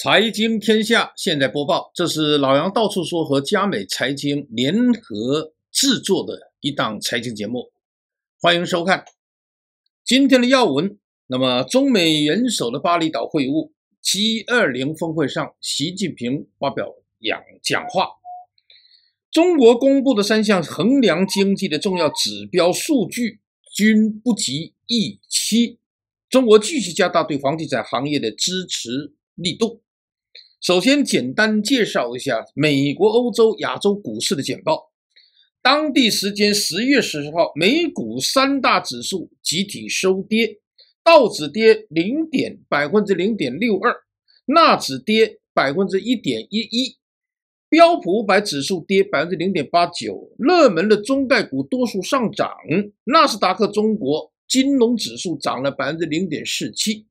财经天下现在播报，这是老杨到处说和佳美财经联合制作的一档财经节目，欢迎收看。今天的要闻，那么中美元首的巴厘岛会晤，g 二零峰会上，习近平发表讲讲话，中国公布的三项衡量经济的重要指标数据均不及预期，中国继续加大对房地产行业的支持力度。首先，简单介绍一下美国、欧洲、亚洲股市的简报。当地时间十月十四号，美股三大指数集体收跌，道指跌零点百分之零点六二，纳指跌百分之一点一一，标普五百指数跌百分之零点八九。热门的中概股多数上涨，纳斯达克中国金融指数涨了百分之零点四七。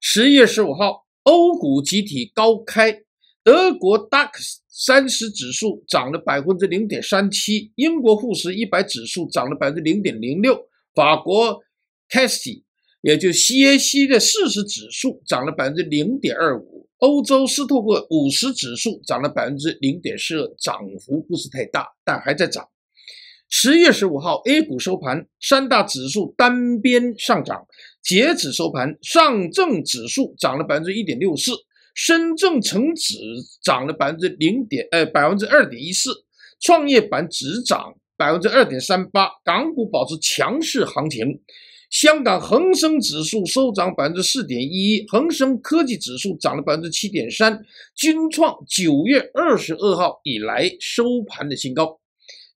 十一月十五号。欧股集体高开，德国 DAX 三十指数涨了百分之零点三七，英国富时一百指数涨了百分之零点零六，法国 CAC 也就 c a c 的四十指数涨了百分之零点二五，欧洲斯托克五十指数涨了百分之零点四二，涨幅不是太大，但还在涨。十月十五号，A 股收盘，三大指数单边上涨。截止收盘，上证指数涨了百分之一点六四，深证成指涨了百分之零点，呃百分之二点一四，创业板指涨百分之二点三八。港股保持强势行情，香港恒生指数收涨百分之四点一，恒生科技指数涨了百分之七点三，均创九月二十二号以来收盘的新高。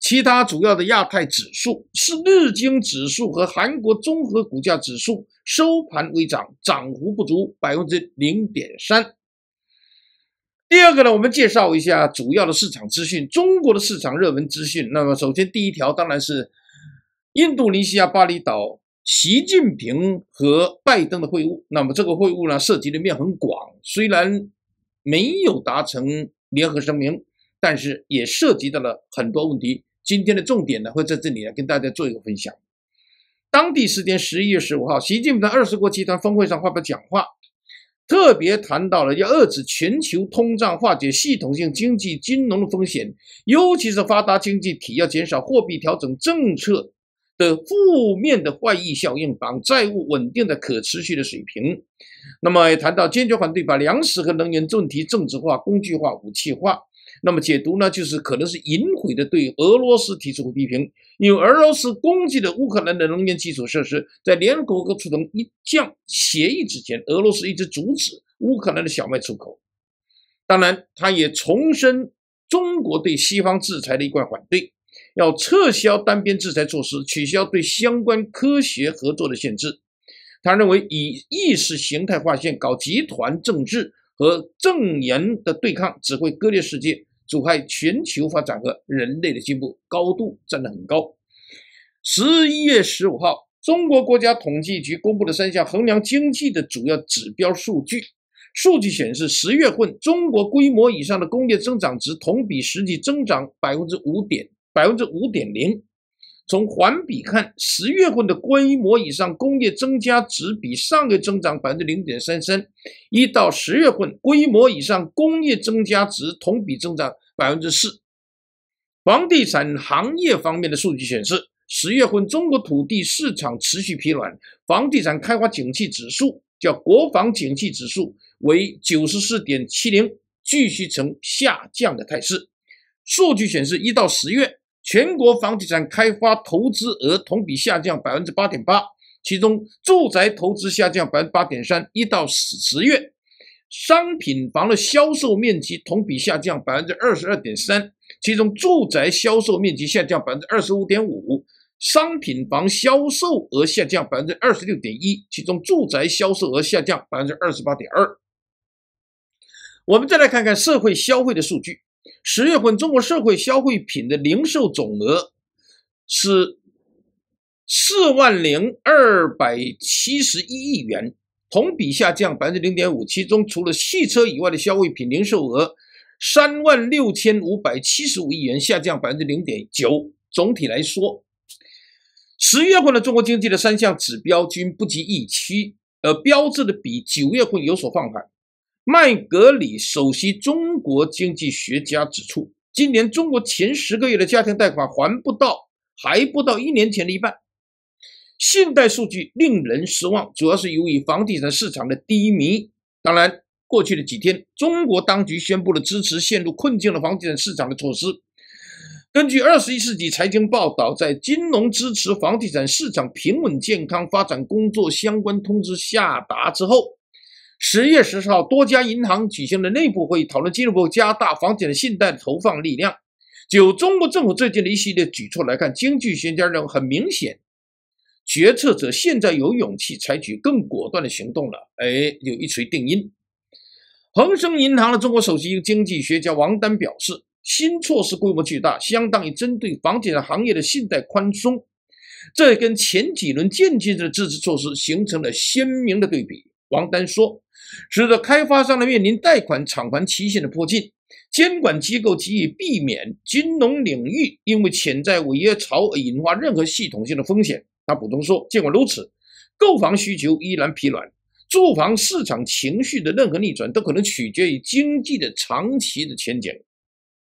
其他主要的亚太指数是日经指数和韩国综合股价指数收盘微涨，涨幅不足百分之零点三。第二个呢，我们介绍一下主要的市场资讯，中国的市场热门资讯。那么，首先第一条当然是印度尼西亚巴厘岛，习近平和拜登的会晤。那么这个会晤呢，涉及的面很广，虽然没有达成联合声明，但是也涉及到了很多问题。今天的重点呢，会在这里来跟大家做一个分享。当地时间十一月十五号，习近平在二十国集团峰会上发表讲话，特别谈到了要遏制全球通胀、化解系统性经济金融风险，尤其是发达经济体要减少货币调整政策的负面的外溢效应，把债务稳定的可持续的水平。那么也谈到坚决反对把粮食和能源问题政治化、工具化、武器化。那么解读呢，就是可能是隐晦的对俄罗斯提出批评，因为俄罗斯攻击的乌克兰的能源基础设施，在联合国促动一项协议之前，俄罗斯一直阻止乌克兰的小麦出口。当然，他也重申中国对西方制裁的一贯反对，要撤销单边制裁措施，取消对相关科学合作的限制。他认为，以意识形态划线、搞集团政治和政言的对抗，只会割裂世界。阻碍全球发展和人类的进步，高度站得很高。十一月十五号，中国国家统计局公布了三项衡量经济的主要指标数据。数据显示，十月份中国规模以上的工业增长值同比实际增长百分之五点百分之五点零。从环比看，十月份的规模以上工业增加值比上月增长百分之零点三三。一到十月份，规模以上工业增加值同比增长百分之四。房地产行业方面的数据显示，十月份中国土地市场持续疲软，房地产开发景气指数叫国防景气指数为九十四点七零，继续呈下降的态势。数据显示，一到十月。全国房地产开发投资额同比下降百分之八点八，其中住宅投资下降百分之八点三。一到十十月，商品房的销售面积同比下降百分之二十二点三，其中住宅销售面积下降百分之二十五点五，商品房销售额下降百分之二十六点一，其中住宅销售额下降百分之二十八点二。我们再来看看社会消费的数据。十月份，中国社会消费品的零售总额是四万零二百七十一亿元，同比下降百分之零点五。其中，除了汽车以外的消费品零售额三万六千五百七十五亿元，下降百分之零点九。总体来说，十月份的中国经济的三项指标均不及预期，呃，标志的比九月份有所放缓。麦格里首席中国经济学家指出，今年中国前十个月的家庭贷款还不到还不到一年前的一半。信贷数据令人失望，主要是由于房地产市场的低迷。当然，过去的几天，中国当局宣布了支持陷入困境的房地产市场的措施。根据《二十一世纪财经》报道，在金融支持房地产市场平稳健康发展工作相关通知下达之后。十月十四号，多家银行举行了内部会议，讨论进一步加大房地产信贷投放力量。就中国政府最近的一系列举措来看，经济学家认为很明显，决策者现在有勇气采取更果断的行动了。哎，有一锤定音。恒生银行的中国首席经济学家王丹表示，新措施规模巨大，相当于针对房地产行业的信贷宽松，这跟前几轮间接的支持措施形成了鲜明的对比。王丹说。使得开发商呢面临贷款偿还期限的迫近，监管机构急于避免金融领域因为潜在违约潮而引发任何系统性的风险。他补充说，尽管如此，购房需求依然疲软，住房市场情绪的任何逆转都可能取决于经济的长期的前景。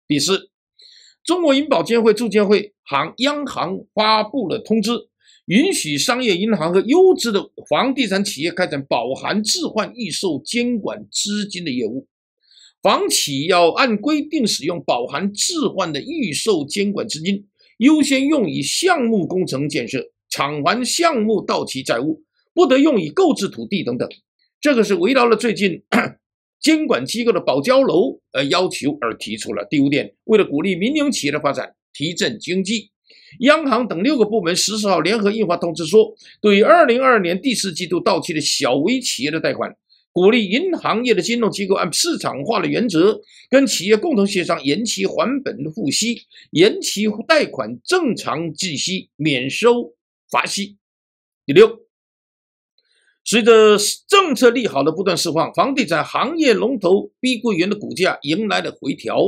第四，中国银保监会、住建会、行央行发布了通知。允许商业银行和优质的房地产企业开展保函置换预售监管资金的业务，房企要按规定使用保函置换的预售监管资金，优先用于项目工程建设、偿还项目到期债务，不得用以购置土地等等。这个是围绕了最近 监管机构的保交楼而要求而提出了。第五点，为了鼓励民营企业的发展，提振经济。央行等六个部门十四号联合印发通知，说对于二零二二年第四季度到期的小微企业的贷款，鼓励银行业的金融机构按市场化的原则，跟企业共同协商延期还本付息，延期贷款正常计息，免收罚息。第六，随着政策利好的不断释放，房地产行业龙头碧桂园的股价迎来了回调。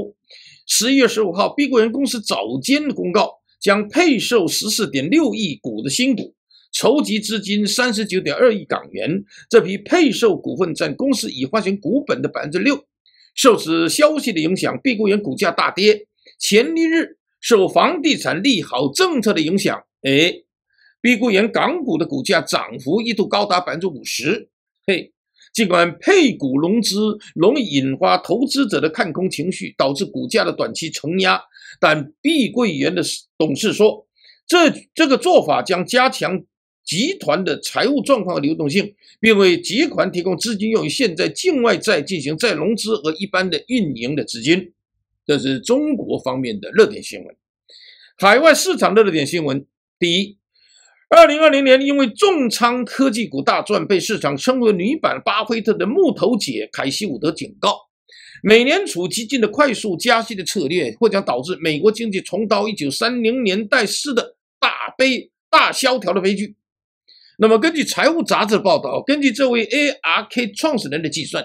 十一月十五号，碧桂园公司早间公告。将配售十四点六亿股的新股，筹集资金三十九点二亿港元。这批配售股份占公司已发行股本的百分之六。受此消息的影响，碧桂园股价大跌。前一日受房地产利好政策的影响，哎，碧桂园港股的股价涨幅一度高达百分之五十。嘿。尽管配股融资容易引发投资者的看空情绪，导致股价的短期承压，但碧桂园的董事说，这这个做法将加强集团的财务状况和流动性，并为集团提供资金用于现在境外债进行再融资和一般的运营的资金。这是中国方面的热点新闻，海外市场热点新闻第一。二零二零年，因为重仓科技股大赚，被市场称为“女版巴菲特”的木头姐凯西·伍德警告，美联储激进的快速加息的策略或将导致美国经济重蹈一九三零年代似的大悲大萧条的悲剧。那么，根据《财务杂志》报道，根据这位 ARK 创始人的计算，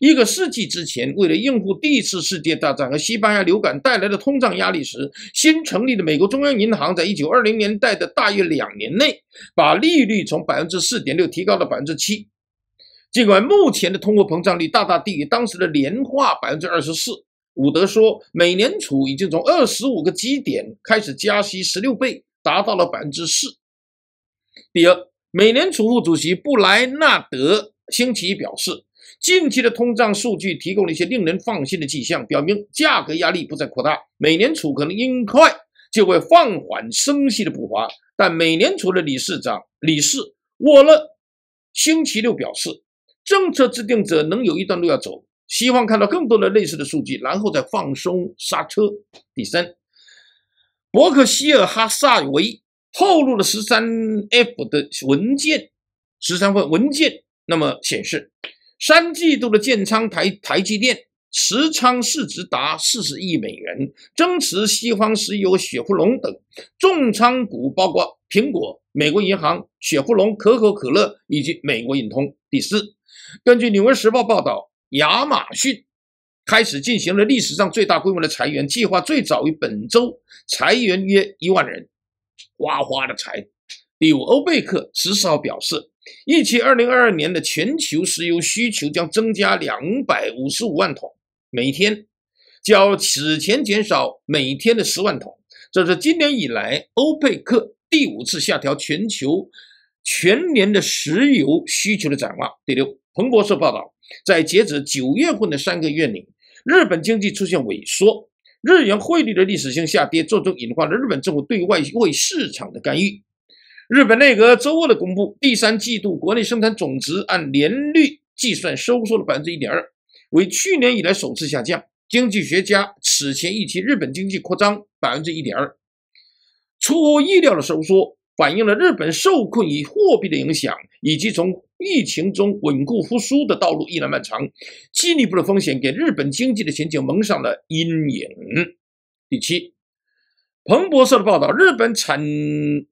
一个世纪之前，为了应付第一次世界大战和西班牙流感带来的通胀压力时，新成立的美国中央银行在1920年代的大约两年内，把利率从4.6%提高之7%。尽管目前的通货膨胀率大大低于当时的年化24%，伍德说，美联储已经从25个基点开始加息16倍，达到了4%。第二。美联储副主席布莱纳德星期一表示，近期的通胀数据提供了一些令人放心的迹象，表明价格压力不再扩大。美联储可能应快就会放缓升息的步伐，但美联储的理事长理事沃勒星期六表示，政策制定者能有一段路要走，希望看到更多的类似的数据，然后再放松刹车。第三，伯克希尔哈萨维。透露了十三 F 的文件，十三份文件，那么显示，三季度的建仓台台积电持仓市值达四十亿美元，增持西方石油、雪佛龙等重仓股，包括苹果、美国银行、雪佛龙、可口可乐以及美国影通。第四，根据《纽约时报》报道，亚马逊开始进行了历史上最大规模的裁员计划，最早于本周裁员约一万人。哗花的财。第五，欧佩克十四号表示，预期二零二二年的全球石油需求将增加两百五十五万桶每天，较此前减少每天的十万桶。这是今年以来欧佩克第五次下调全球全年的石油需求的展望。第六，彭博社报道，在截止九月份的三个月里，日本经济出现萎缩。日元汇率的历史性下跌，最终引发了日本政府对外汇市场的干预。日本内阁周二的公布，第三季度国内生产总值按年率计算收缩了百分之一点二，为去年以来首次下降。经济学家此前预期日本经济扩张百分之一点二，出乎意料的收缩反映了日本受困于货币的影响。以及从疫情中稳固复苏的道路依然漫长，进一步的风险给日本经济的前景蒙上了阴影。第七，彭博社的报道，日本产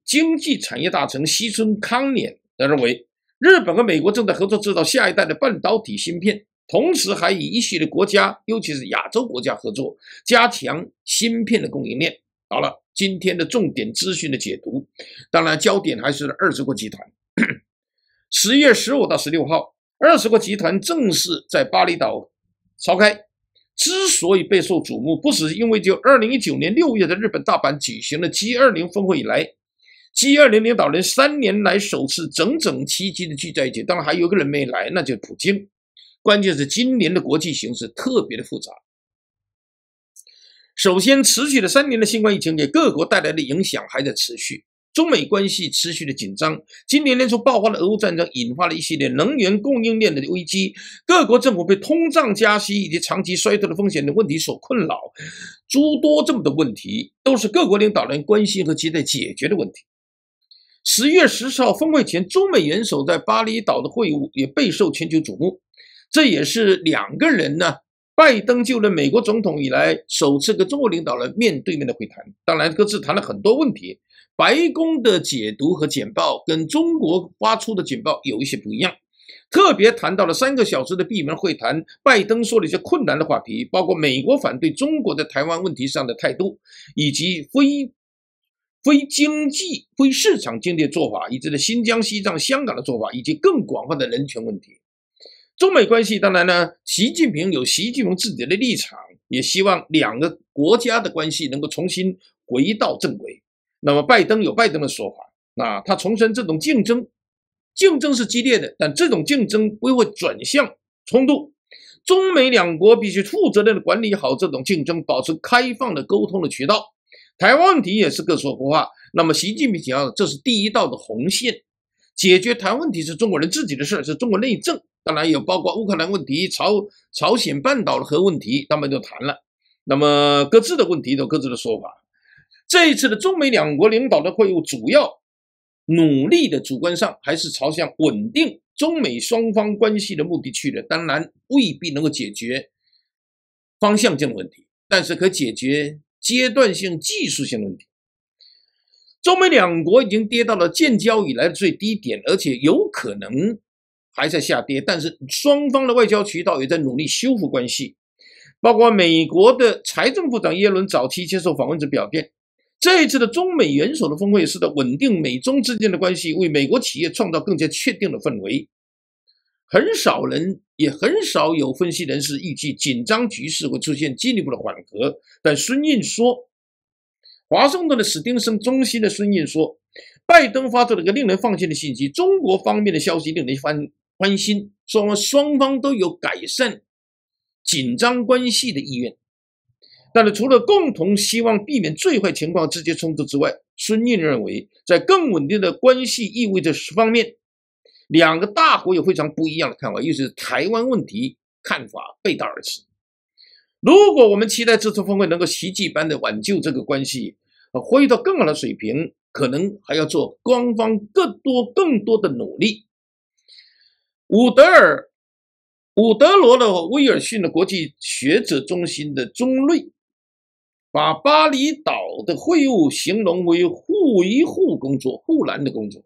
经济产业大臣西村康年则认为，日本和美国正在合作制造下一代的半导体芯片，同时还与一系列国家，尤其是亚洲国家合作，加强芯片的供应链。好了，今天的重点资讯的解读，当然焦点还是二十国集团。十月十五到十六号，二十个集团正式在巴厘岛召开。之所以备受瞩目，不是因为就二零一九年六月在日本大阪举行的 G 二零峰会以来，G 二零领导人三年来首次整整齐齐的聚在一起。当然，还有个人没来，那就是普京。关键是今年的国际形势特别的复杂。首先，持续了三年的新冠疫情给各国带来的影响还在持续。中美关系持续的紧张，今年年初爆发的俄乌战争引发了一系列能源供应链的危机，各国政府被通胀、加息以及长期衰退的风险的问题所困扰，诸多这么的问题都是各国领导人关心和期待解决的问题。十月十四号峰会前，中美元首在巴厘岛的会晤也备受全球瞩目，这也是两个人呢，拜登就任美国总统以来首次跟中国领导人面对面的会谈，当然各自谈了很多问题。白宫的解读和简报跟中国发出的简报有一些不一样，特别谈到了三个小时的闭门会谈，拜登说了一些困难的话题，包括美国反对中国在台湾问题上的态度，以及非非经济、非市场经济的做法，以及新疆、西藏、香港的做法，以及更广泛的人权问题。中美关系当然呢，习近平有习近平自己的立场，也希望两个国家的关系能够重新回到正轨。那么拜登有拜登的说法，啊，他重申这种竞争，竞争是激烈的，但这种竞争不会转向冲突。中美两国必须负责任的管理好这种竞争，保持开放的沟通的渠道。台湾问题也是各说各话。那么习近平讲，这是第一道的红线，解决台湾问题是中国人自己的事是中国内政。当然也包括乌克兰问题、朝朝鲜半岛的核问题，他们就谈了。那么各自的问题有各自的说法。这一次的中美两国领导的会晤，主要努力的主观上还是朝向稳定中美双方关系的目的去的。当然未必能够解决方向性的问题，但是可解决阶段性、技术性的问题。中美两国已经跌到了建交以来的最低点，而且有可能还在下跌。但是双方的外交渠道也在努力修复关系，包括美国的财政部长耶伦早期接受访问时，表达示。这一次的中美元首的峰会，是在稳定美中之间的关系，为美国企业创造更加确定的氛围。很少人，也很少有分析人士预计紧张局势会出现进一步的缓和。但孙运说，华盛顿的史丁森中心的孙运说，拜登发出了一个令人放心的信息，中国方面的消息令人欢欢心，双方双方都有改善紧张关系的意愿。但是，除了共同希望避免最坏情况直接冲突之外，孙运认为，在更稳定的关系意味着方面，两个大国有非常不一样的看法，又是台湾问题看法背道而驰。如果我们期待这次峰会能够奇迹般的挽救这个关系，啊，恢复到更好的水平，可能还要做官方更多更多的努力。伍德尔、伍德罗的威尔逊的国际学者中心的中瑞。把巴厘岛的会晤形容为护一护工作、护栏的工作，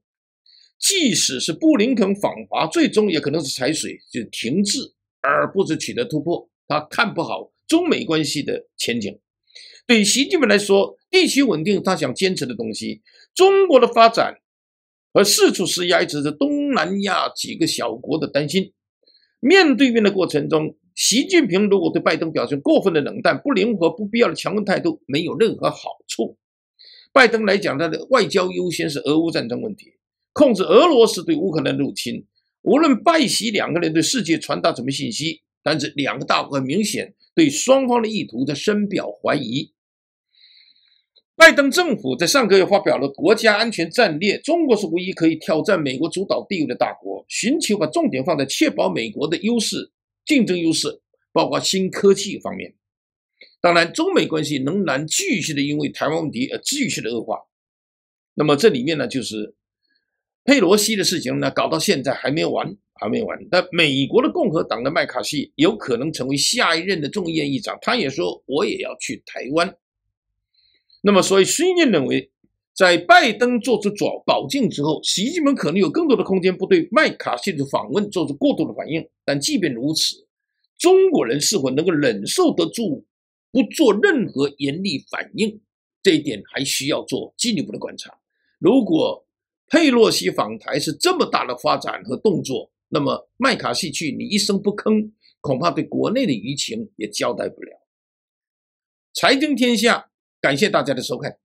即使是布林肯访华，最终也可能是踩水，就是停滞，而不是取得突破。他看不好中美关系的前景。对习近平来说，地区稳定他想坚持的东西，中国的发展和四处施压，一直是东南亚几个小国的担心。面对面的过程中。习近平如果对拜登表现过分的冷淡、不灵活、不必要的强硬态度，没有任何好处。拜登来讲，他的外交优先是俄乌战争问题，控制俄罗斯对乌克兰入侵。无论拜习两个人对世界传达什么信息，但是两个大国明显对双方的意图的深表怀疑。拜登政府在上个月发表了国家安全战略，中国是唯一可以挑战美国主导地位的大国，寻求把重点放在确保美国的优势。竞争优势包括新科技方面，当然，中美关系仍然继续的因为台湾问题而继续的恶化。那么这里面呢，就是佩洛西的事情呢，搞到现在还没完，还没完。但美国的共和党的麦卡锡有可能成为下一任的众议院议长，他也说我也要去台湾。那么，所以孙燕认为。在拜登做出保保境之后，习近平可能有更多的空间不对麦卡锡的访问做出过度的反应。但即便如此，中国人是否能够忍受得住，不做任何严厉反应，这一点还需要做进一步的观察。如果佩洛西访台是这么大的发展和动作，那么麦卡锡去你一声不吭，恐怕对国内的舆情也交代不了。财经天下，感谢大家的收看。